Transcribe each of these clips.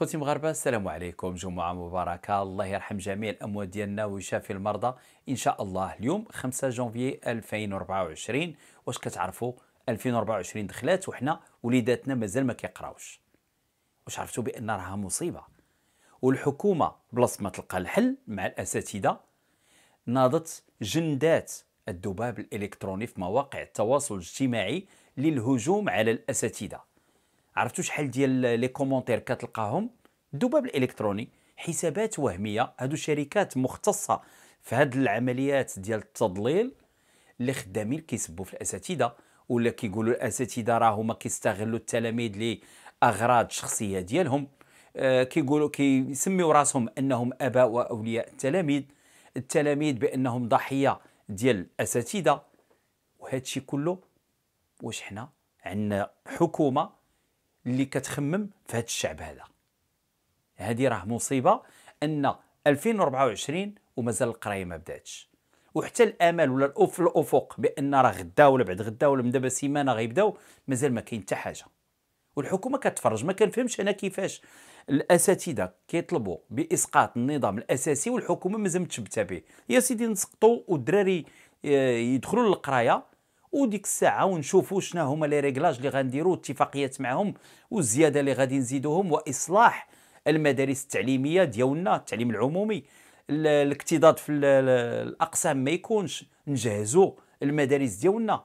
خوتي مغاربه السلام عليكم جمعه مباركه الله يرحم جميع الاموات ديالنا ويشافي المرضى ان شاء الله اليوم 5 جونفي 2024 واش كتعرفوا 2024 دخلات وحنا وليداتنا مازال ما كيقراوش واش عرفتوا بان راها مصيبه والحكومه بلاص ما تلقى الحل مع الاساتذه ناضت جندات الذباب الالكتروني في مواقع التواصل الاجتماعي للهجوم على الاساتذه عرفتوا شحال ديال لي كومونتير كتلقاهم الذباب الالكتروني حسابات وهميه هادو شركات مختصه في هاد العمليات ديال التضليل اللي خدامين كيسبوا في الاساتذه ولا كيقولوا الاساتذه راهما كيستغلوا التلاميذ لاغراض شخصيه ديالهم آه كيقولوا كيسميو راسهم انهم اباء واولياء التلاميذ التلاميذ بانهم ضحيه ديال الاساتذه وهذا كله واش حنا عندنا حكومه اللي كتخمم في هذا الشعب هذا هذه راه مصيبه ان 2024 ومازال القرايه ما بداتش وحتى الامل ولا الأف الافق بان راه غدا ولا بعد غدا ولا من دابا سيمانه غيبداو مازال ما كاين حتى حاجه والحكومه كتفرج ما كنفهمش انا كيفاش الاساتذه كيطلبوا باسقاط النظام الاساسي والحكومه مازال متشبته به يا سيدي نسقطوا والدراري آه، يدخلوا للقرايه وديك الساعه ونشوفوا شنو هما لي ريغلاج اللي غنديروا اتفاقيات معهم والزياده اللي غادي نزيدوهم واصلاح المدارس التعليميه ديالنا التعليم العمومي الاكتضاد في الاقسام ما يكونش نجهزوا المدارس ديالنا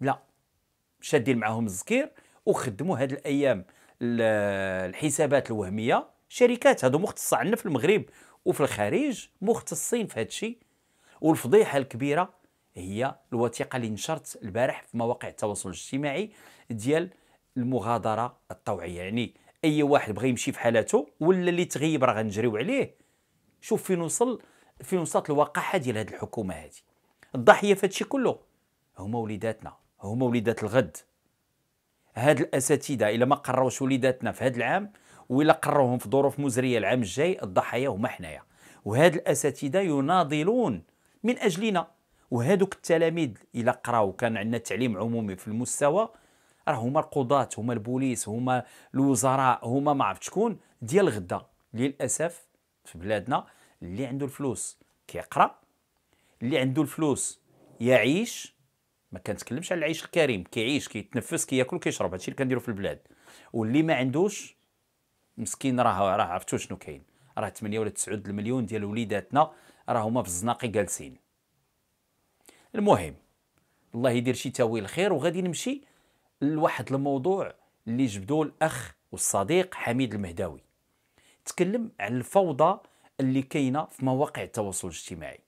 لا شادين معاهم الزكير وخدموا هاد الايام الحسابات الوهميه شركات هادو مختصه عندنا في المغرب وفي الخارج مختصين في هادشي والفضيحه الكبيره هي الوثيقه اللي نشرت البارح في مواقع التواصل الاجتماعي ديال المغادره الطوعيه يعني اي واحد بغى يمشي في حالته ولا اللي تغيب راه غنجريو عليه شوف فين وصل فين وصلت الوقاحه ديال هذه الحكومه هذه الضحيه في هذا كله هما وليداتنا هما وليدات الغد هاد الاساتذه الا ما قروش وليداتنا في هذا العام ولا قروهم في ظروف مزريه العام الجاي الضحايا هما حنايا وهاد الاساتذه يناضلون من اجلنا وهذوك التلاميذ الا قراو كان عندنا تعليم عمومي في المستوى راه هما القضاة هما البوليس هما الوزراء هما ما عرفت شكون ديال غدا للاسف في بلادنا اللي عنده الفلوس كيقرا اللي عنده الفلوس يعيش ما كنتكلمش على العيش الكريم كيعيش كيتنفس كياكل كيشرب هادشي اللي كنديرو في البلاد واللي ما عندوش مسكين راه راه عرفتو شنو كاين راه 8 ولا 9 المليون ديال وليداتنا راه هما في الزناقي جالسين المهم الله يدير شي تاويل الخير وغادي نمشي لواحد الموضوع اللي جبدو الاخ والصديق حميد المهداوي تكلم عن الفوضى اللي كاينه في مواقع التواصل الاجتماعي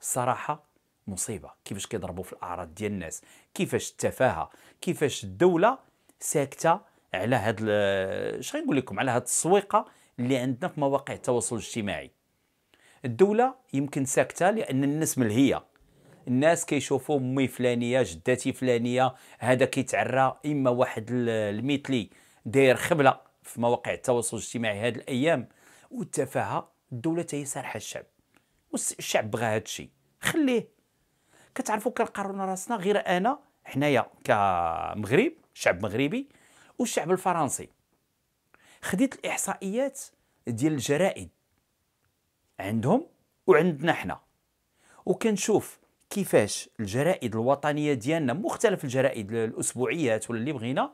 الصراحه مصيبه كيفاش كيضربوا في الاعراض ديال الناس كيفاش التفاهه كيفاش الدوله ساكته على هاد اش غنقول لكم على هاد التسويقه اللي عندنا في مواقع التواصل الاجتماعي الدوله يمكن ساكته لان الناس ملهيه الناس كيشوفوا امي فلانيه جدتي فلانيه هذا كيتعرى اما واحد المثلي داير خبله في مواقع التواصل الاجتماعي هذه الايام والتفاهه الدوله هي سارحه الشعب والشعب بغى هذا الشيء خليه كتعرفوا كنقارونا راسنا غير انا حنايا كمغرب شعب مغربي والشعب الفرنسي خديت الاحصائيات ديال الجرائد عندهم وعندنا حنا وكنشوف كيفاش الجرائد الوطنيه ديالنا مختلف الجرائد الاسبوعيات ولا اللي بغينا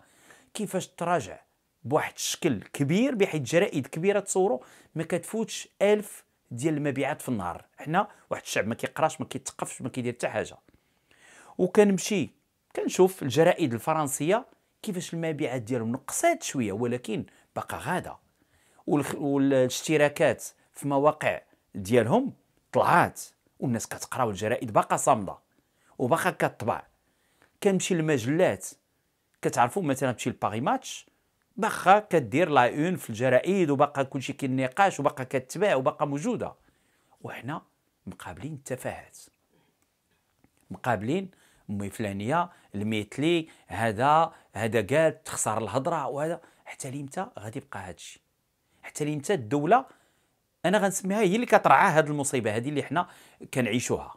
كيفاش تراجع بواحد الشكل كبير بحيث جرائد كبيره تصوروا ما كتفوتش ألف ديال المبيعات في النهار حنا واحد الشعب ما كيقراش ما كيتقفش ما كيدير حتى حاجه وكنمشي كنشوف الجرائد الفرنسيه كيفاش المبيعات ديالهم نقصات شويه ولكن بقى غاده والاشتراكات في مواقع ديالهم طلعات والناس كتقرا والجرائد باقا صامده وباقا كطبع كنمشي للمجلات كتعرفوا مثلا تمشي لباري ماتش باقا كدير لا اون في الجرائد وباقا كلشي كاين نقاش وباقا كتباع وباقا موجوده وحنا مقابلين التفاهات مقابلين مي فلانيه الميتلي هذا هذا قال تخسر الهضره وهذا حتى لمتى غادي يبقى هادشي حتى لمتى الدوله انا غنسميها هي اللي كترعى هاد المصيبه هذه اللي حنا كنعيشوها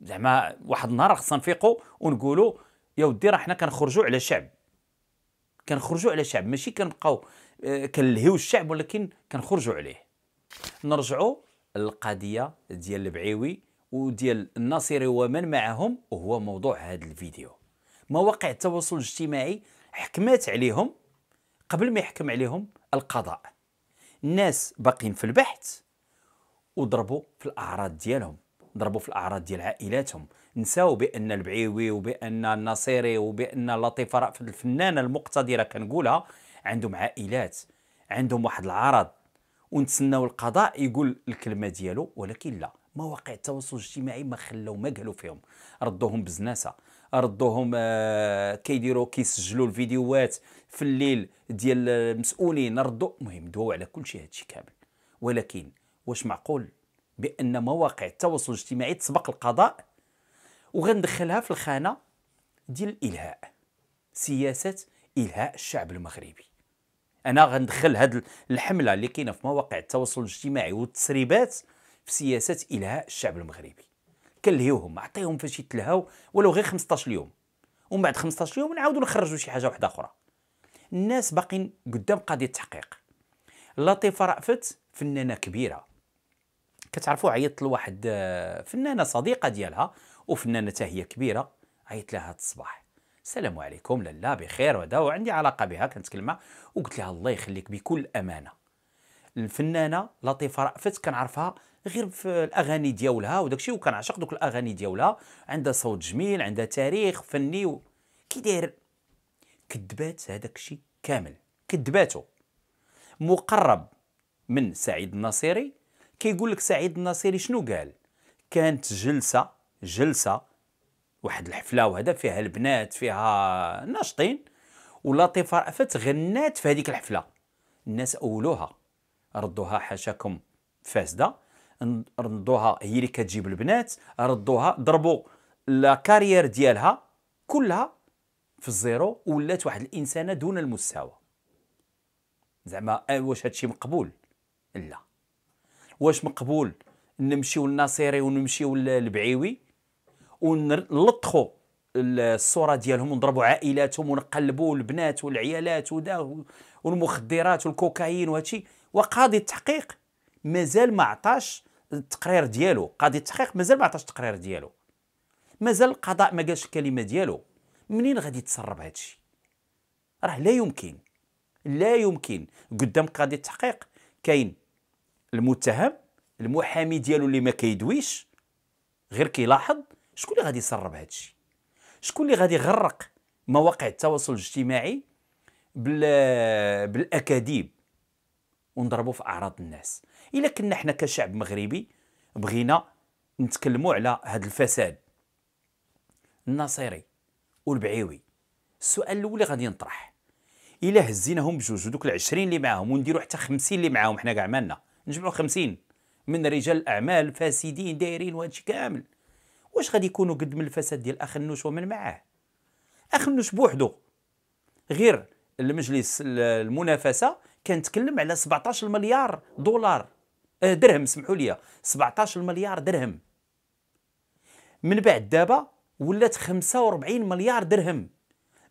زعما واحد النهار خصنا نفيقوا ونقولوا يا ودي راه حنا كنخرجوا على الشعب كنخرجوا على الشعب ماشي كنبقاو آه، كنلهيو الشعب ولكن كنخرجوا عليه نرجعوا للقضيه ديال البعيوي وديال الناصري ومن معهم وهو موضوع هذا الفيديو مواقع التواصل الاجتماعي حكمت عليهم قبل ما يحكم عليهم القضاء الناس باقيين في البحث وضربوا في الاعراض ديالهم ضربوا في الاعراض ديال عائلاتهم نساو بان البعيوي وبان النصيري وبان لطيفه رأفت الفنانه المقتدره كنقولها عندهم عائلات عندهم واحد العرض ونتسناو القضاء يقول الكلمه ديالو ولكن لا مواقع التواصل الاجتماعي ما خلاو ما قالوا فيهم ردوهم بزناسه ردوهم آه، كيديروا كيسجلوا الفيديوهات في الليل ديال المسؤولين ردوا المهم دواو على كل شيء هادشي كامل ولكن واش معقول بان مواقع التواصل الاجتماعي تسبق القضاء وغندخلها في الخانه ديال الالهاء سياسه الهاء الشعب المغربي انا غندخل هاد الحمله اللي كاينه في مواقع التواصل الاجتماعي والتسريبات في سياسه الهاء الشعب المغربي كلهيوهم عطيهم فاش يتلهاو ولو غير 15 يوم ومن بعد 15 يوم نعاودوا نخرجوا شي حاجه واحده اخرى الناس باقيين قدام قضيه تحقيق لطيفه رأفت فنانه كبيره كتعرفوا عيطت لواحد آه، فنانه صديقه ديالها وفنانه حتى هي كبيره عيطت لها هذا الصباح السلام عليكم لالا بخير ودا وعندي علاقه بها كنتكلم معها وقلت لها الله يخليك بكل امانه الفنانه لطيفه رأفت كنعرفها غير في الاغاني دياولها وداك الشيء وكنعشق دوك الاغاني دياولها عندها صوت جميل عندها تاريخ فني و... كي داير كذبات هذاك الشيء كامل كذباته مقرب من سعيد الناصري كيقول لك سعيد الناصري شنو قال كانت جلسه جلسه واحد الحفله وهذا فيها البنات فيها ناشطين ولطيفه رأفت غنات في هذيك الحفله الناس اولوها ردوها حاشاكم فاسده ردوها هي اللي كتجيب البنات ردوها ضربوا لا كارير ديالها كلها في الزيرو ولات واحد الانسانه دون المستوى زعما آه، واش هادشي مقبول لا واش مقبول نمشيو للناصيري ونمشيو للبعيوي ونلطخوا الصوره ديالهم ونضربوا عائلاتهم ونقلبوا البنات والعيالات ودا والمخدرات والكوكايين وهادشي وقاضي التحقيق مازال ما عطاش التقرير ديالو قاضي التحقيق مازال ما عطاش التقرير ديالو مازال القضاء ما قالش الكلمه ديالو منين غادي يتسرب هادشي راه لا يمكن لا يمكن قدام قاضي التحقيق كاين المتهم المحامي ديالو اللي ما كيدويش غير كيلاحظ شكون اللي غادي يسرب هادشي شكون اللي غادي يغرق مواقع التواصل الاجتماعي بالاكاذيب ونضربوا في اعراض الناس الا كنا حنا كشعب مغربي بغينا نتكلموا على هذا الفساد الناصري والبعيوي السؤال الاول اللي غادي نطرح الا هزيناهم بجوج ودوك ال 20 اللي معاهم ونديروا حتى 50 اللي معاهم حنا كاع مالنا نجمعوا 50 من رجال الاعمال فاسدين دايرين وهادشي كامل واش غادي يكونوا قد من الفساد ديال اخ النوش ومن معاه اخ النوش بوحدو غير المجلس المنافسه كنتكلم على 17 مليار دولار آه، درهم سمحوا لي 17 مليار درهم من بعد دابا ولات 45 مليار درهم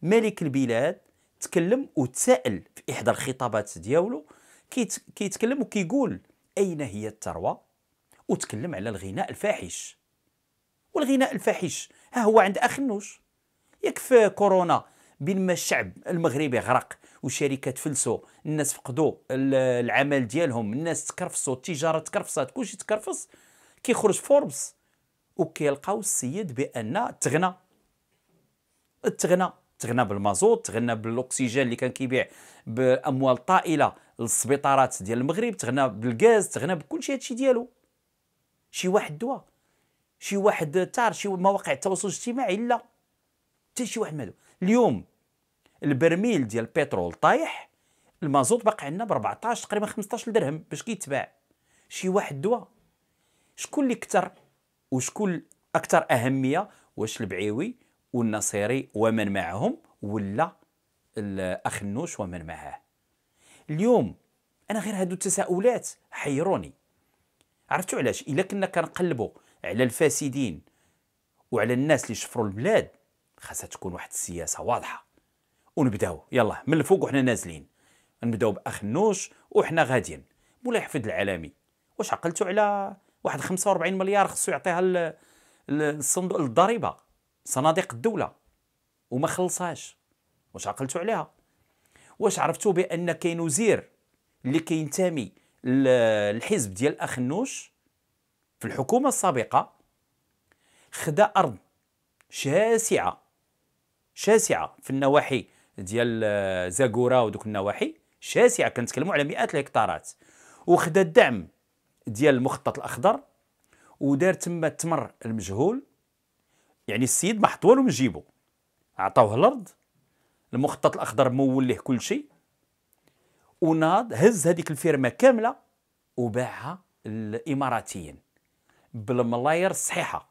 ملك البلاد تكلم وتسائل في احدى الخطابات ديالو كيتكلم وكيقول اين هي الثروه وتكلم على الغناء الفاحش والغناء الفاحش ها هو عند اخنوش ياك في كورونا بينما الشعب المغربي غرق وشركات فلسوا الناس فقدوا العمل ديالهم الناس تكرفصوا التجاره تكرفصات كلشي تكرفص كيخرج فوربس وكيلقاو السيد بان تغنى تغنى تغنى بالمازوت تغنى بالاكسجين اللي كان كيبيع باموال طائله للسبيطارات ديال المغرب تغنى بالغاز تغنى بكل شيء هادشي ديالو شي واحد دوا شي واحد تار شي مواقع التواصل الاجتماعي لا حتى شي واحد ما اليوم البرميل ديال البترول طايح المازوت باقي عندنا ب 14 تقريبا 15 درهم باش كيتباع شي واحد دواء شكون اللي كثر وشكون اكثر اهميه واش البعيوي والنصيري ومن معهم ولا الاخ نوش ومن معاه اليوم انا غير هادو التساؤلات حيروني عرفتوا علاش الا كنا كنقلبوا على الفاسدين وعلى الناس اللي شفروا البلاد خاصها تكون واحد السياسه واضحه ونبداو يلا من الفوق وحنا نازلين نبداو باخ نوش وحنا غاديين مولاي حفيد العالمي واش عقلتوا على واحد 45 مليار خصو يعطيها للصندوق الضريبه صناديق الدوله وما خلصهاش واش عقلتوا عليها واش عرفتوا بان كاين وزير اللي كينتمي للحزب ديال اخ نوش في الحكومه السابقه خدا ارض شاسعه شاسعه في النواحي ديال زاكورا ودوك النواحي شاسعه كنتكلموا على مئات الهكتارات وخدا الدعم ديال المخطط الاخضر ودار تما التمر المجهول يعني السيد ما حط والو من جيبو عطاوه الارض المخطط الاخضر مول ليه كل شيء وناض هز هذيك الفيرما كامله وباعها الاماراتيين بالملاير الصحيحه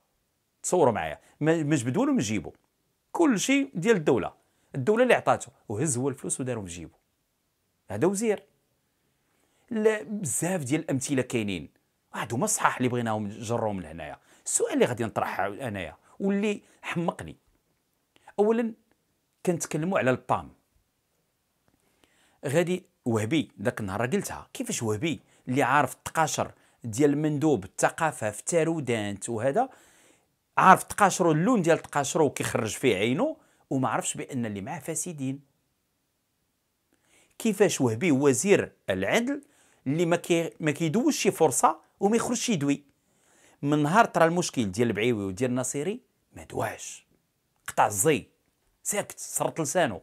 تصوروا معايا ما جبدوا له من جيبو كل شيء ديال الدوله الدوله اللي عطاته وهز هو الفلوس ودارهم في جيبه هذا وزير لا بزاف ديال الامثله كاينين واحد هما الصحاح اللي بغيناهم نجروهم لهنايا السؤال اللي غادي نطرحه انايا واللي حمقني اولا كنتكلموا على البام غادي وهبي ذاك النهار قلتها كيفاش وهبي اللي عارف التقاشر ديال مندوب الثقافه في تارودانت وهذا عارف تقاشرو اللون ديال تقاشرو وكيخرج فيه عينو وما عرفش بان اللي معاه فاسدين كيفاش وهبي وزير العدل اللي ما كي ما كيدوش شي فرصه وما يخرجش يدوي من نهار ترى المشكل ديال البعيوي وديال النصيري ما دواش قطع الزي ساكت صرت لسانه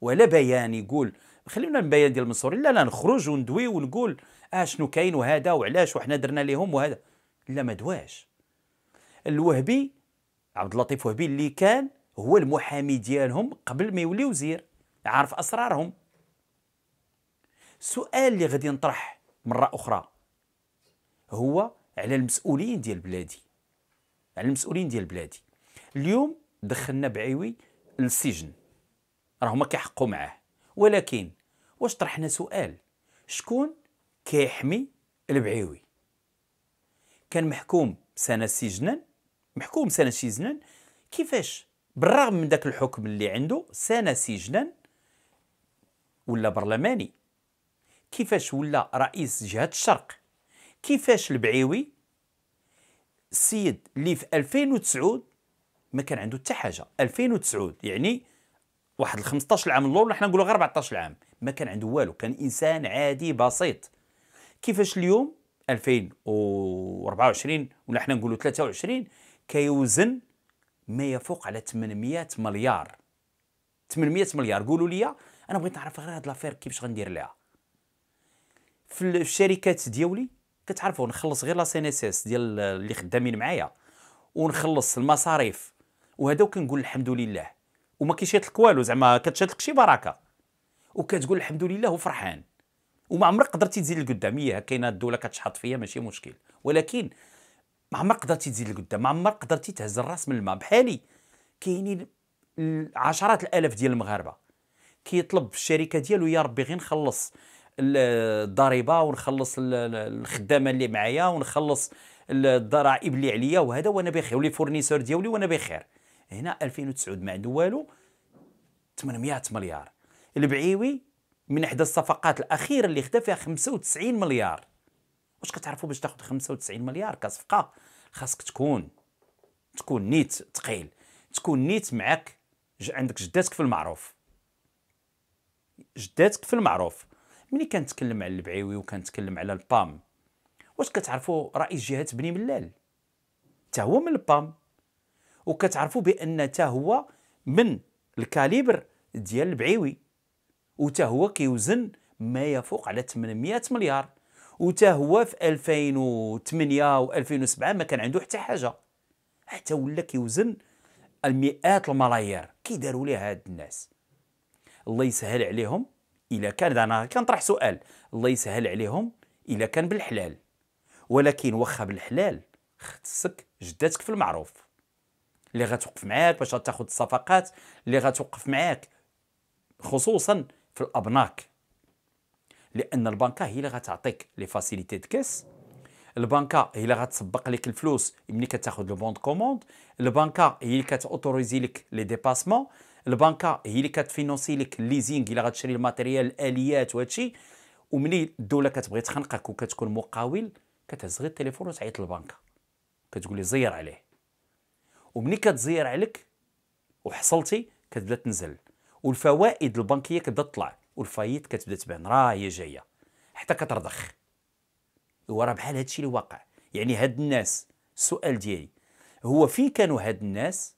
ولا بيان يقول خلينا البيان ديال المنصوري لا لا نخرج وندوي ونقول اه شنو كاين وهذا وعلاش وحنا درنا لهم وهذا لا ما دواش الوهبي عبد اللطيف وهبي اللي كان هو المحامي ديالهم قبل ما يولي وزير عارف اسرارهم السؤال اللي غادي نطرح مره اخرى هو على المسؤولين ديال بلادي على المسؤولين ديال بلادي اليوم دخلنا بعيوي للسجن راه هما كيحقوا معاه ولكن واش طرحنا سؤال شكون كيحمي البعيوي كان محكوم سنه سجنا محكوم سنه سجنا كيفاش بالرغم من ذاك الحكم اللي عنده سنه سجنا ولا برلماني كيفاش ولا رئيس جهه الشرق كيفاش البعيوي السيد اللي في 2009 ما كان عنده حتى حاجه 2009 يعني واحد 15 عام اللور حنا نقولوا غير 14 عام ما كان عنده والو كان انسان عادي بسيط كيفاش اليوم 2024 ولا حنا نقولوا 23 كيوزن ما يفوق على 800 مليار 800 مليار قولوا لي انا بغيت نعرف غير هاد لافير كيفاش غندير لها في الشركات ديالي كتعرفوا نخلص غير لا سي ان اس اس ديال اللي خدامين معايا ونخلص المصاريف وهذا وكنقول الحمد لله وما لك والو زعما لك شي بركه وكتقول الحمد لله وفرحان وما عمرك قدرتي تزيد لقدام هي إيه، كاينه الدوله كتشحط فيا ماشي مشكل ولكن ما عمرك قدرتي تزيد لقدام ما عمرك قدرتي تهز الراس من الماء بحالي كاينين عشرات الالاف ديال المغاربه كيطلب في الشركه ديالو يا ربي غير نخلص الضريبه ونخلص الخدامه اللي معايا ونخلص الضرائب اللي عليا وهذا وانا بخير ولي فورنيسور ديالي وانا بخير هنا 2009 ما عنده والو 800 مليار البعيوي من احدى الصفقات الاخيره اللي خدا فيها 95 مليار واش كتعرفوا باش تاخذ 95 مليار كصفقه خاصك تكون تكون نيت ثقيل تكون نيت معك عندك جداتك في المعروف جداتك في المعروف ملي كنتكلم على البعيوي وكنتكلم على البام واش كتعرفوا رئيس جهه بني ملال حتى هو من البام وكتعرفوا بان حتى هو من الكاليبر ديال البعيوي وتا هو كيوزن ما يفوق على 800 مليار وتا هو في 2008 و2007 ما كان عنده حتى حاجه حتى ولا كيوزن المئات الملايير كي داروا ليه هاد الناس الله يسهل عليهم الا كان انا كنطرح سؤال الله يسهل عليهم الا كان بالحلال ولكن واخا بالحلال خصك جداتك في المعروف اللي غتوقف معاك باش تاخذ الصفقات اللي غتوقف معاك خصوصا في الابناك لان البنكه هي اللي غتعطيك لي فاسيليتي د كاس البنكه هي اللي غتسبق لك الفلوس ملي كتاخذ لو بوند كوموند البنكه هي اللي كتاوتوريزي لك لي ديباسمون البنكه هي اللي كتفينونسي لك الليزينغ الا غتشري الماتيريال الاليات وهادشي وملي الدوله كتبغي تخنقك وكتكون مقاول كتهز غير التليفون وتعيط للبنكه كتقول لي زير عليه وملي كتزير عليك وحصلتي كتبدا تنزل والفوائد البنكيه كتبدا تطلع والفايت كتبدا تبان راه هي جايه حتى كترضخ هو راه بحال هادشي اللي واقع يعني هاد الناس السؤال ديالي هو فين كانوا هاد الناس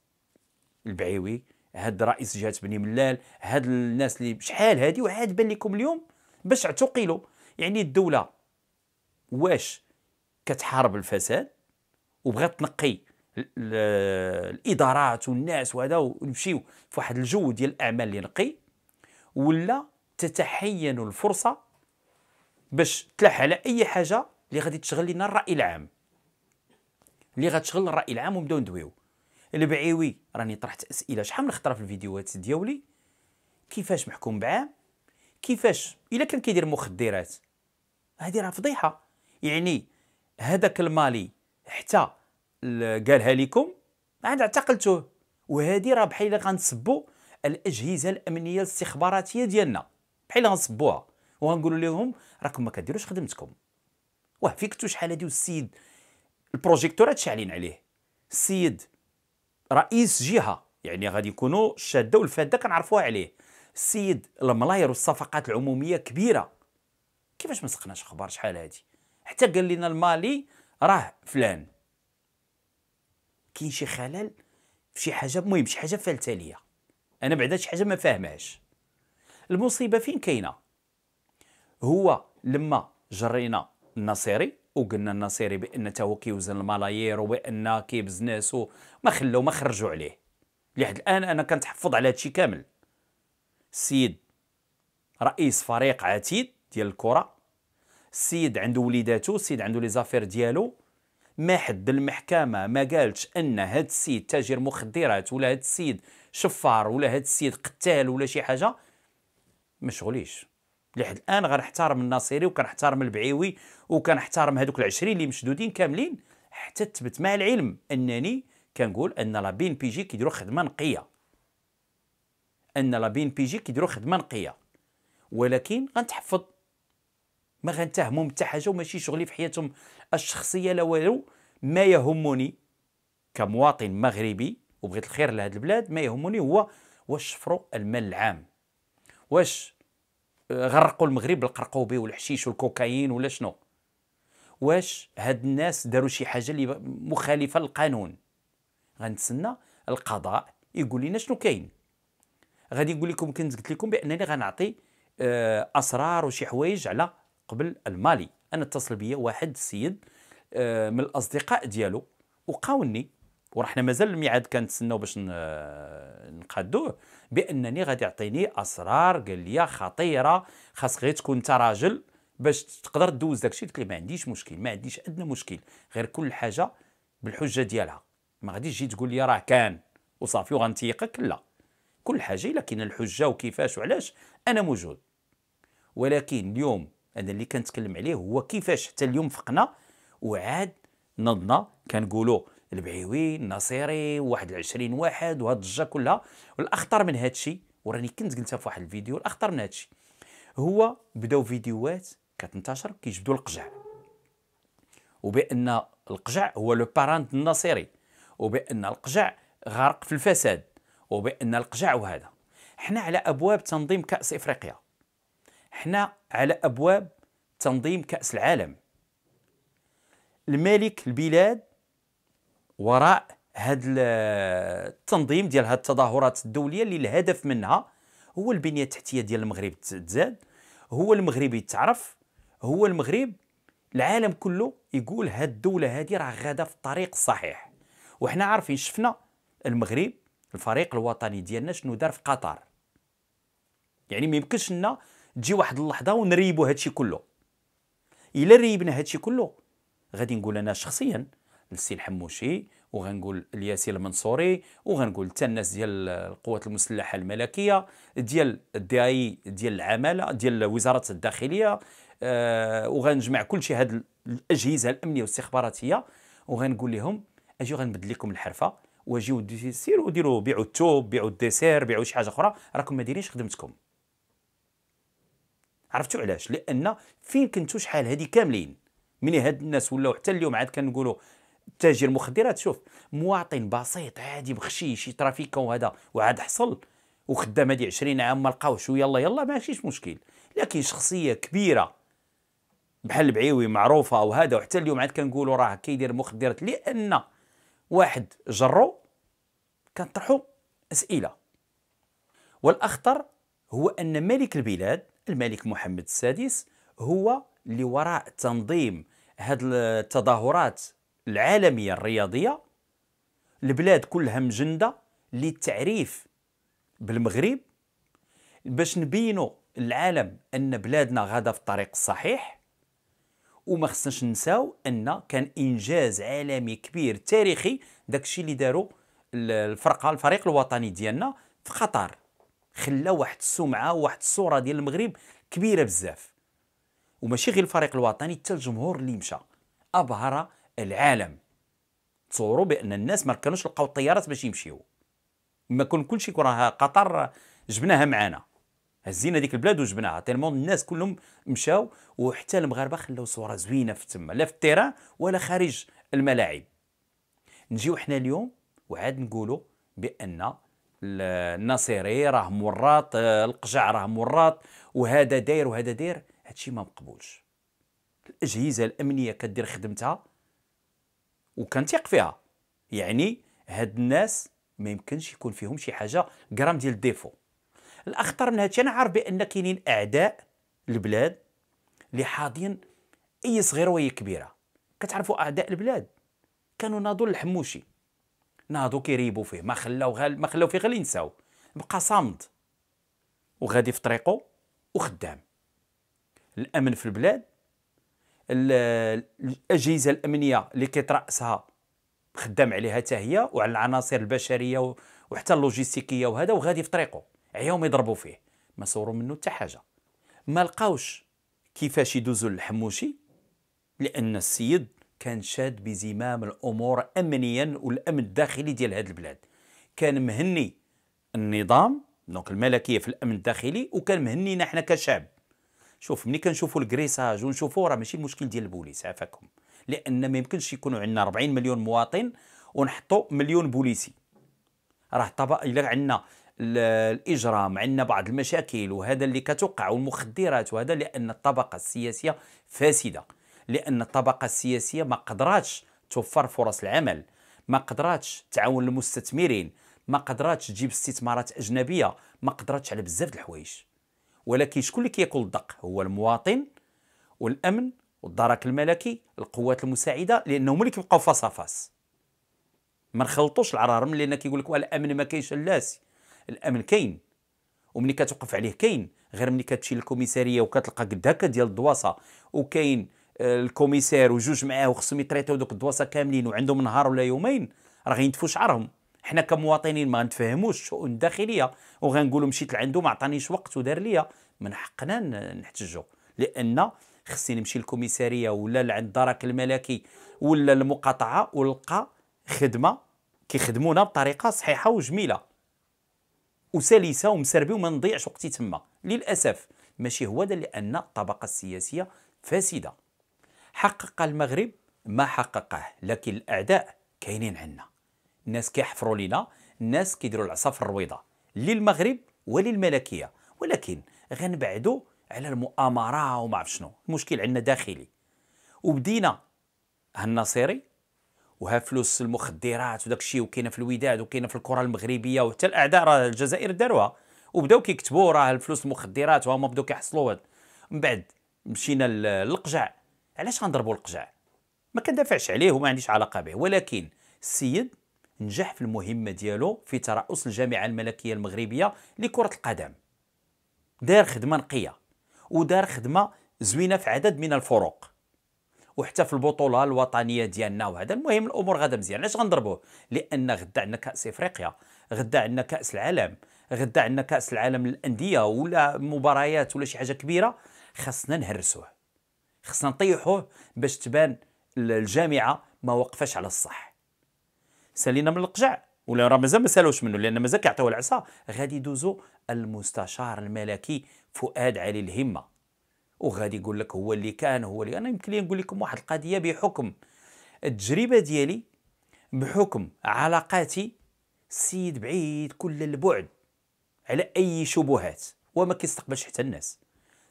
البعيوي هاد رئيس جهه بني ملال هاد الناس اللي شحال هادي وعاد بان لكم اليوم باش اعتقلوا يعني الدوله واش كتحارب الفساد وبغات تنقي الادارات والناس وهذا ونمشيو في واحد الجو ديال الاعمال اللي نقي ولا تتحين الفرصه باش تلح على اي حاجه اللي غادي تشغل لنا الراي العام اللي غتشغل الراي العام ونبداو ندويو البعيوي راني طرحت اسئله شحال من خطره في الفيديوهات ديالي كيفاش محكوم بعام كيفاش الا كان كيدير مخدرات هذه راه فضيحه يعني هذاك المالي حتى قالها لكم عاد اعتقلتوه وهذه راه بحال غنسبوا الاجهزه الامنيه الاستخباراتيه ديالنا حيل غنصبوها وغنقولوا لهم راكم ما كديروش خدمتكم واه فيك انتو شحال هادي والسيد البروجيكتور شاعلين عليه السيد رئيس جهه يعني غادي يكونوا الشاده والفاده كنعرفوها عليه السيد الملاير والصفقات العموميه كبيره كيفاش ما سقناش اخبار شحال هادي حتى قال لنا المالي راه فلان كاين شي خلل في شي حاجه المهم شي حاجه فالتاليه انا بعدا شي حاجه ما فاهمهاش المصيبه فين كاينه هو لما جرينا النصيري وقلنا النصيري بان تا هو كيوزن الملايير وبان كيبز ناسو ما خلو ما خرجوا عليه لحد الان انا كنتحفظ على هادشي كامل السيد رئيس فريق عتيد ديال الكره السيد عنده وليداتو السيد عنده لي زافير ديالو ما حد المحكمه ما قالش ان هاد السيد تاجر مخدرات ولا هاد السيد شفار ولا هاد السيد قتال ولا شي حاجه مشغوليش لحد الان غنحترم الناصيري وكنحترم البعيوي وكنحترم هذوك العشرين اللي مشدودين كاملين حتى تثبت مع العلم انني كنقول ان لا بين بي جي كيديروا خدمه نقيه ان لا بين بي جي كيديروا خدمه نقيه ولكن غنتحفظ ما غنتهمهم حتى حاجه وماشي شغلي في حياتهم الشخصيه لا والو ما يهمني كمواطن مغربي وبغيت الخير لهذه البلاد ما يهمني هو واش المال العام واش غرقوا المغرب بالقرقوبي والحشيش والكوكايين ولا شنو واش هاد الناس داروا شي حاجه اللي مخالفه للقانون غنتسنى القضاء يقول لنا شنو كاين غادي يقول لكم كنت قلت لكم بانني غنعطي آه، اسرار وشي حوايج على قبل المالي انا اتصل بيا واحد السيد آه، من الاصدقاء ديالو وقاوني وراحنا مازال الميعاد كنتسناو باش نقادوه بانني غادي يعطيني اسرار قال لي خطيره خاص غير تكون انت راجل باش تقدر تدوز داكشي قلت لي ما عنديش مشكل ما عنديش ادنى مشكل غير كل حاجه بالحجه ديالها ما غاديش تجي تقول لي راه كان وصافي وغنتيقك لا كل حاجه الا كاين الحجه وكيفاش وعلاش انا موجود ولكن اليوم انا اللي كنتكلم عليه هو كيفاش حتى اليوم فقنا وعاد نضنا كنقولوا البعيوي النصيري واحد العشرين واحد وهاد الجا كلها والاخطر من هادشي وراني كنت قلتها في واحد الفيديو الاخطر من هادشي هو بداو فيديوهات كتنتشر كيجبدوا القجع وبان القجع هو لو باراند النصيري وبان القجع غارق في الفساد وبان القجع وهذا حنا على ابواب تنظيم كاس افريقيا حنا على ابواب تنظيم كاس العالم الملك البلاد وراء هذا التنظيم ديال هذه التظاهرات الدوليه اللي الهدف منها هو البنيه التحتيه ديال المغرب تزاد هو المغرب يتعرف هو المغرب العالم كله يقول هاد الدوله هادي راه غاده في الطريق الصحيح وحنا عارفين شفنا المغرب الفريق الوطني ديالنا شنو دار في قطر يعني ما يمكنش لنا تجي واحد اللحظه ونريبو هادشي كله الا ريبنا هادشي كله غادي نقول انا شخصيا لسي الحموشي وغنقول الياسين المنصوري وغنقول حتى الناس ديال القوات المسلحه الملكيه ديال الداعي ديال العماله ديال وزاره الداخليه آه وغنجمع كل شيء هاد الاجهزه الامنيه والاستخباراتيه وغنقول لهم اجي غنبدل لكم الحرفه واجيو سيروا ديروا بيعوا الثوب بيعوا الديسير بيعوا شي حاجه اخرى راكم ما دايرينش خدمتكم عرفتوا علاش لان فين كنتوا شحال هذه كاملين من هاد الناس ولاو حتى اليوم عاد كنقولوا تاجر مخدرات شوف مواطن بسيط عادي مخشي شي ترافيكون وهذا وعاد حصل وخدام هادي 20 عام ما لقاوش ويلا يلا ماشيش مشكل لكن شخصيه كبيره بحال بعيوي معروفه وهذا وحتى اليوم عاد كنقولوا راه كيدير مخدرات لان واحد جرو كنطرحوا اسئله والاخطر هو ان ملك البلاد الملك محمد السادس هو اللي وراء تنظيم هاد التظاهرات العالميه الرياضيه البلاد كلها مجنده للتعريف بالمغرب باش نبينوا للعالم ان بلادنا غاده في الطريق الصحيح وما خصناش نساو ان كان انجاز عالمي كبير تاريخي داكشي اللي داروا الفرقه الفريق الوطني ديالنا في قطر خلا واحد السمعه وواحد الصوره ديال المغرب كبيره بزاف وماشي غير الفريق الوطني حتى الجمهور اللي مشى ابهر العالم تصوروا بان الناس ما كانوش لقاو الطيارات باش يمشيو ما كان كلشي كره قطر جبناها معانا هزينا ديك البلاد وجبناها تيلمون الناس كلهم مشاو وحتى المغاربه خلاو صوره زوينه في تما لا في التيران ولا خارج الملاعب نجيو حنا اليوم وعاد نقولوا بان الناصيري راه مرات القجع راه مرات وهذا داير وهذا داير هادشي ما مقبولش الاجهزه الامنيه كدير خدمتها وكنثيق فيها يعني هاد الناس ما يمكنش يكون فيهم شي حاجه غرام ديال الديفو الاخطر من هادشي انا عارف بان كاينين اعداء البلاد اللي حاضين اي صغيره واي كبيره كتعرفوا اعداء البلاد كانوا ناضوا الحموشي ناضوا كيريبوا فيه ما خلاو غال ما خلاو فيه غير ينساو بقى صامد وغادي في طريقه وخدام الامن في البلاد الاجهزه الامنيه اللي كيتراسها خدام عليها حتى هي وعلى العناصر البشريه وحتى اللوجيستيكيه وهذا وغادي في طريقه عياهم يضربوا فيه ما صوروا منه حتى حاجه ما لقاوش كيفاش يدوزوا للحموشي لان السيد كان شاد بزمام الامور امنيا والامن الداخلي ديال هذه البلاد كان مهني النظام دونك الملكيه في الامن الداخلي وكان مهنينا احنا كشعب شوف ملي كنشوفوا الكريساج ونشوفوا راه ماشي المشكل ديال البوليس عافاكم لان ما يمكنش يكونوا عندنا 40 مليون مواطن ونحطوا مليون بوليسي راه طبعا الا عندنا الاجرام عندنا بعض المشاكل وهذا اللي كتوقع والمخدرات وهذا لان الطبقه السياسيه فاسده لان الطبقه السياسيه ما قدراتش توفر فرص العمل ما قدراتش تعاون المستثمرين ما قدراتش تجيب استثمارات اجنبيه ما قدراتش على بزاف د الحوايج ولكن شكون اللي كياكل الدق هو المواطن والامن والدرك الملكي القوات المساعده لانهم اللي كيبقاو فاس فاس ما نخلطوش العرارم لان كيقول لك الامن ما كاينش اللاسي الامن كاين وملي كتوقف عليه كاين غير ملي كتمشي للكوميساريه وكتلقى قد هكا ديال الدواسه وكاين آه، الكوميسار وجوج معاه وخصهم يتريتيو دوك الدواسه كاملين وعندهم نهار ولا يومين راه غينتفوا شعرهم حنا كمواطنين ما نتفهموش الشؤون الداخليه وغنقولوا مشيت لعندو ما عطانيش وقت ودار ليا من حقنا نحتجوا لان خصني نمشي للكوميساريه ولا لعند الدرك الملكي ولا المقاطعه ولقى خدمه كيخدمونا بطريقه صحيحه وجميله وسلسه ومسربي وما نضيعش وقتي تما للاسف ماشي هو ده لان الطبقه السياسيه فاسده حقق المغرب ما حققه لكن الاعداء كاينين عندنا الناس كيحفروا لينا الناس كيديروا العصا في الرويضه للمغرب وللملكيه ولكن غنبعدوا على المؤامره وما عرف شنو المشكل عندنا داخلي وبدينا هالناصيري وها فلوس المخدرات وداك الشيء وكاينه في الوداد وكاينه في الكره المغربيه وحتى الاعداء راه الجزائر داروها وبداو كيكتبوا راه الفلوس المخدرات وهما بداو كيحصلوا من بعد مشينا للقجع علاش غنضربوا القجع ما كندافعش عليه وما عنديش علاقه به ولكن السيد نجح في المهمه ديالو في ترأس الجامعه الملكيه المغربيه لكره القدم دار خدمه نقيه ودار خدمه زوينه في عدد من الفروق وحتى في البطوله الوطنيه ديالنا وهذا المهم الامور غدا مزيان علاش غنضربوه لان غدا عندنا كاس افريقيا غدا عندنا كاس العالم غدا عندنا كاس العالم للانديه ولا مباريات ولا شي حاجه كبيره خاصنا نهرسوه خاصنا نطيحوه باش تبان الجامعه ما وقفاش على الصح سالينا من القجع ولا راه مازال ما سالوش منه لان مازال كيعطيو العصا غادي يدوزو المستشار الملكي فؤاد علي الهمه وغادي يقول لك هو اللي كان هو اللي انا يمكن لي نقول لكم واحد القضيه بحكم التجربه ديالي بحكم علاقاتي السيد بعيد كل البعد على اي شبهات وما كيستقبلش حتى الناس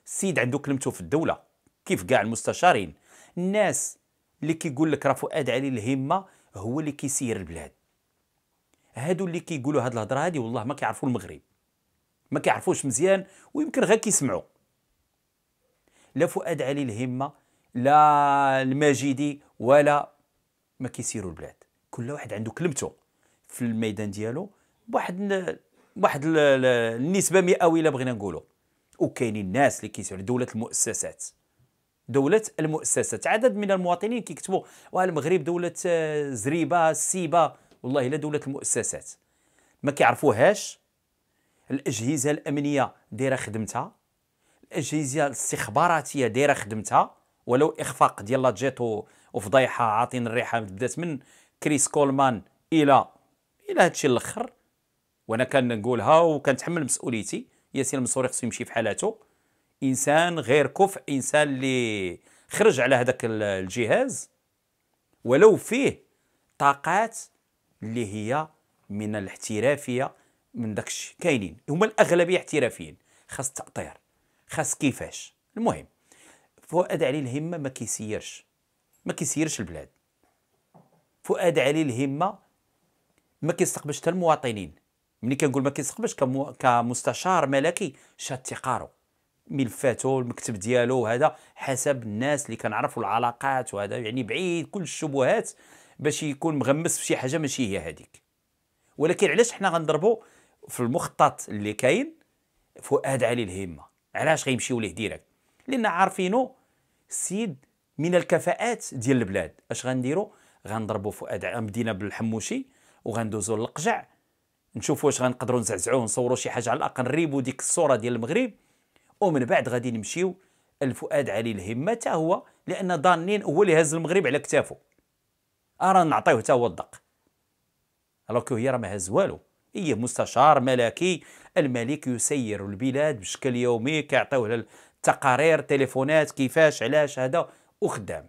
السيد عنده كلمته في الدوله كيف كاع المستشارين الناس اللي كيقول لك راه فؤاد علي الهمه هو اللي كيسير البلاد هادو اللي كيقولوا هاد الهضره هادي والله ما كيعرفوا المغرب ما كيعرفوش مزيان ويمكن غير كيسمعوا لا فؤاد علي الهمه لا المجيدي ولا ما كيسيروا البلاد كل واحد عنده كلمته في الميدان ديالو بواحد واحد النسبه مئويه بغينا نقولوا وكاينين الناس اللي كيسيروا دوله المؤسسات دولة المؤسسات عدد من المواطنين كيكتبوا المغرب دولة آه، زريبة سيبة والله إلا دولة المؤسسات ما كيعرفوهاش الأجهزة الأمنية دايرة خدمتها الأجهزة الاستخباراتية دايرة خدمتها ولو إخفاق ديال لاجيت وفضيحة عاطين الريحة بدات من كريس كولمان إلى إلى هادشي الآخر وأنا كنقولها وكنتحمل مسؤوليتي ياسين المنصوري خصو يمشي في حالاته انسان غير كفء انسان اللي خرج على هذاك الجهاز ولو فيه طاقات اللي هي من الاحترافيه من داك الشيء كاينين هما الاغلبيه احترافيين خاص التاطير خاص كيفاش المهم فؤاد علي الهمه ما كيسيرش ما كيسيرش البلاد فؤاد علي الهمه ما كيستقبلش حتى المواطنين ملي كنقول ما كيستقبلش كمستشار ملكي شاد تقارو ملفاته والمكتب ديالو وهذا حسب الناس اللي كنعرفوا العلاقات وهذا يعني بعيد كل الشبهات باش يكون مغمس في شي حاجه ماشي هي هذيك ولكن علاش حنا غنضربوا في المخطط اللي كاين فؤاد علي الهمه علاش غيمشيو ليه ديريكت لان عارفينو السيد من الكفاءات ديال البلاد اش غنديروا غنضربوا فؤاد مدينه بالحموشي وغندوزوا للقجع نشوفوا واش غنقدروا نزعزعوه نصوروا شي حاجه على الاقل نريبوا ديك الصوره ديال المغرب ومن بعد غادي نمشيو الفؤاد علي الهمه حتى هو لان ظانين هو اللي هز المغرب على كتافه ارا نعطيوه حتى هو الدق الوغ هي راه ما هز والو هي إيه، مستشار ملكي الملك يسير البلاد بشكل يومي كيعطيوه التقارير تليفونات كيفاش علاش هذا وخدام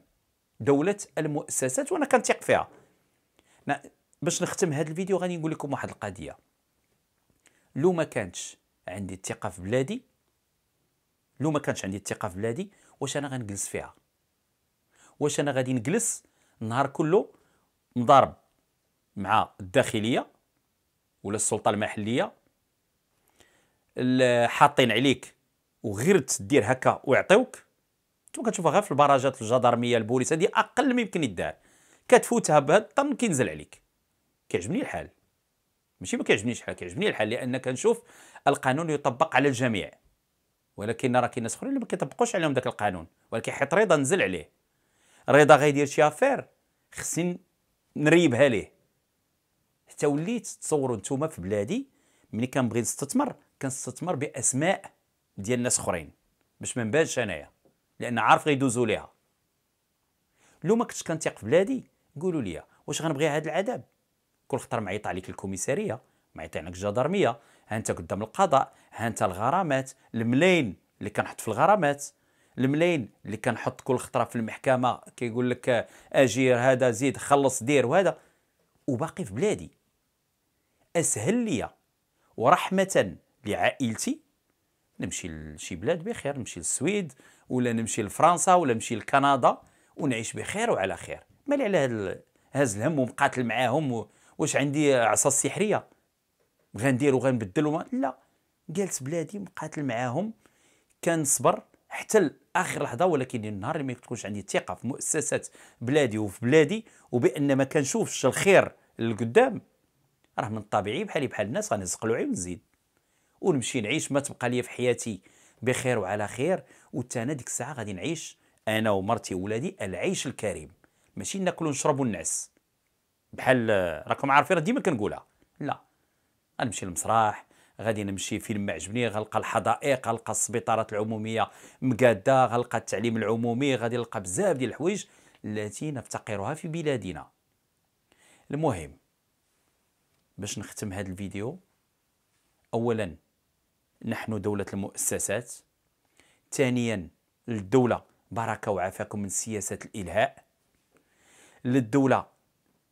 دوله المؤسسات وانا كنتيق فيها باش نختم هذا الفيديو غادي نقول لكم واحد القضيه لو ما كانتش عندي الثقه في بلادي لو ما كانش عندي الثقه في بلادي واش انا غنجلس فيها واش انا غادي نجلس النهار كله مضارب مع الداخليه ولا السلطه المحليه حاطين عليك وغير تدير هكا ويعطيوك انتم كتشوفها غير في البراجات الجدرميه البوليس هذه اقل ما يمكن يدار كتفوتها بهذا الطن كينزل عليك كيعجبني الحال ماشي ما كيعجبنيش الحال كيعجبني الحال لان كنشوف القانون يطبق على الجميع ولكن راه كاين ناس اخرين اللي ما كيطبقوش عليهم داك القانون ولكن حيت رضا نزل عليه رضا غيدير شي افير خصني نريبها ليه حتى وليت تصوروا نتوما في بلادي ملي كنبغي نستثمر كنستثمر باسماء ديال ناس اخرين باش ما نبانش انايا لان عارف غيدوزوا ليها لو ما كنتش كنتيق في بلادي قولوا لي واش غنبغي هذا العذاب كل خطر معيط عليك الكوميساريه معيط عليك الجدرميه ها انت قدام القضاء ها انت الغرامات الملايين اللي كنحط في الغرامات الملايين اللي كنحط كل خطره في المحكمه كيقول لك اجير آه، هذا زيد خلص دير وهذا وباقي في بلادي اسهل لي ورحمه لعائلتي نمشي لشي بلاد بخير نمشي للسويد ولا نمشي لفرنسا ولا نمشي لكندا ونعيش بخير وعلى خير مالي على هذا الهم ومقاتل معاهم واش عندي عصا سحريه غندير وغنبدل وما لا جالس بلادي مقاتل معاهم كنصبر حتى لاخر لحظه ولكن النهار اللي ما تكونش عندي ثقه في مؤسسات بلادي وفي بلادي وبان ما كنشوفش الخير للقدام راه من الطبيعي بحالي بحال الناس غنزقلو عي ونزيد ونمشي نعيش ما تبقى لي في حياتي بخير وعلى خير وتا انا ديك الساعه غادي نعيش انا ومرتي وولادي العيش الكريم ماشي ناكل ونشرب ونعس بحال راكم عارفين راه ديما كنقولها لا غنمشي للمسرح غادي نمشي فيلم ما عجبني غنلقى الحدائق غنلقى السبيطارات العموميه مقاده غنلقى التعليم العمومي غادي نلقى بزاف ديال الحوايج التي نفتقرها في بلادنا المهم باش نختم هذا الفيديو اولا نحن دولة المؤسسات ثانيا للدوله بركة وعافاكم من سياسة الإلهاء للدولة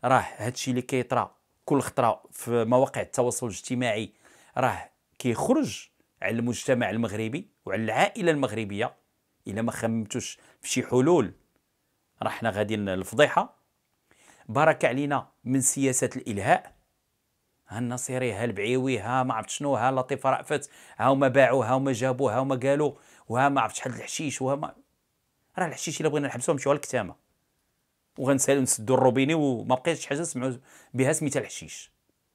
راه هادشي اللي كيطرى كل خطره في مواقع التواصل الاجتماعي راه كيخرج على المجتمع المغربي وعلى العائله المغربيه الا ما خممتوش في شي حلول راه حنا غاديين الفضيحه بارك علينا من سياسه الالهاء ها النصيري ها البعيوي ها ما عرفت شنو ها لطيفه رأفت ها هما باعوا ها هما جابوا ها هما قالوا وها ما عرفت شحال الحشيش وها ما راه الحشيش الا بغينا نحبسو نمشيو الكتامه وغنسالو نسدو الروبيني وما بقيتش شي حاجه نسمعو بها سميتها الحشيش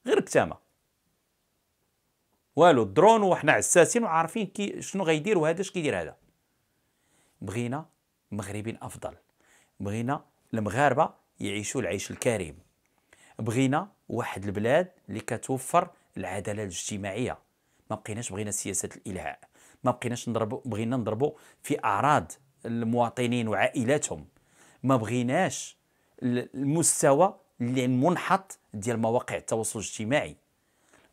غير كتامه والو الدرون وحنا عساسين وعارفين كي شنو غيدير وهذا اش كيدير هذا بغينا مغربين افضل بغينا المغاربه يعيشوا العيش الكريم بغينا واحد البلاد اللي كتوفر العداله الاجتماعيه ما بقيناش بغينا سياسه الالهاء ما بقيناش نضربوا بغينا نضربوا في اعراض المواطنين وعائلاتهم ما بغيناش المستوى اللي منحط ديال مواقع التواصل الاجتماعي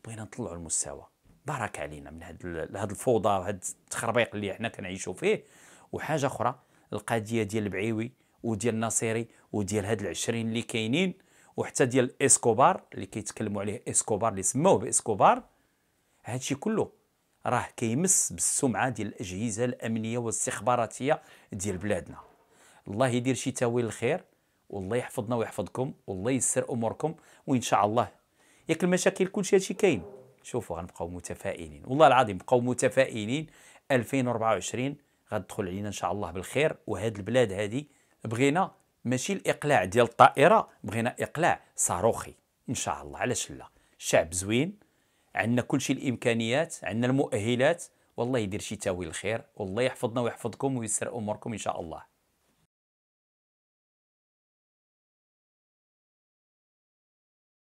بغينا نطلعوا المستوى بارك علينا من هذا الفوضى وهذا التخربيق اللي حنا كنعيشوا فيه وحاجه اخرى القضيه ديال البعيوي وديال الناصيري وديال هاد العشرين اللي كاينين وحتى ديال اسكوبار اللي كيتكلموا عليه اسكوبار اللي سموه باسكوبار هادشي كله راه كيمس بالسمعه ديال الاجهزه الامنيه والاستخباراتيه ديال بلادنا الله يدير شي تاويل الخير والله يحفظنا ويحفظكم والله ييسر اموركم وان شاء الله ياك المشاكل كلشي هادشي كاين شوفوا غنبقاو متفائلين والله العظيم بقاو متفائلين 2024 غتدخل علينا ان شاء الله بالخير وهاد البلاد هادي بغينا ماشي الاقلاع ديال الطائره بغينا اقلاع صاروخي ان شاء الله علاش لا شعب زوين عندنا كلشي الامكانيات عندنا المؤهلات والله يدير شي تاويل الخير والله يحفظنا ويحفظكم ويسر اموركم ان شاء الله